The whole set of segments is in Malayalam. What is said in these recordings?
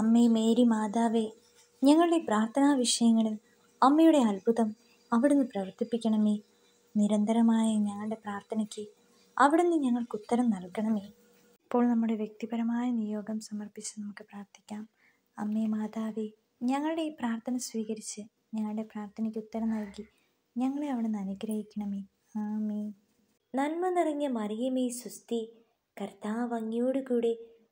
അമ്മേ മേരി മാതാവേ ഞങ്ങളുടെ പ്രാർത്ഥനാ വിഷയങ്ങളിൽ അമ്മയുടെ അത്ഭുതം അവിടുന്ന് പ്രവർത്തിപ്പിക്കണമേ നിരന്തരമായ ഞങ്ങളുടെ പ്രാർത്ഥനയ്ക്ക് അവിടുന്ന് ഞങ്ങൾക്ക് ഉത്തരം നൽകണമേ ഇപ്പോൾ നമ്മുടെ വ്യക്തിപരമായ നിയോഗം സമർപ്പിച്ച് നമുക്ക് പ്രാർത്ഥിക്കാം അമ്മേ മാതാവേ ഞങ്ങളുടെ ഈ പ്രാർത്ഥന സ്വീകരിച്ച് ഞങ്ങളുടെ പ്രാർത്ഥനയ്ക്ക് ഉത്തരം നൽകി ഞങ്ങളെ അവിടുന്ന് അനുഗ്രഹിക്കണമേ ആമേ നന്മ നിറഞ്ഞ മറിയമേ സുസ്തി കർത്താവ് അങ്ങിയോടുകൂടെ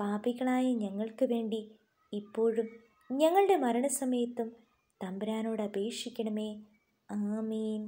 പാപികളായ ഞങ്ങൾക്ക് വേണ്ടി ഇപ്പോഴും ഞങ്ങളുടെ മരണസമയത്തും തമ്പുരാനോട് അപേക്ഷിക്കണമേ ആമീൻ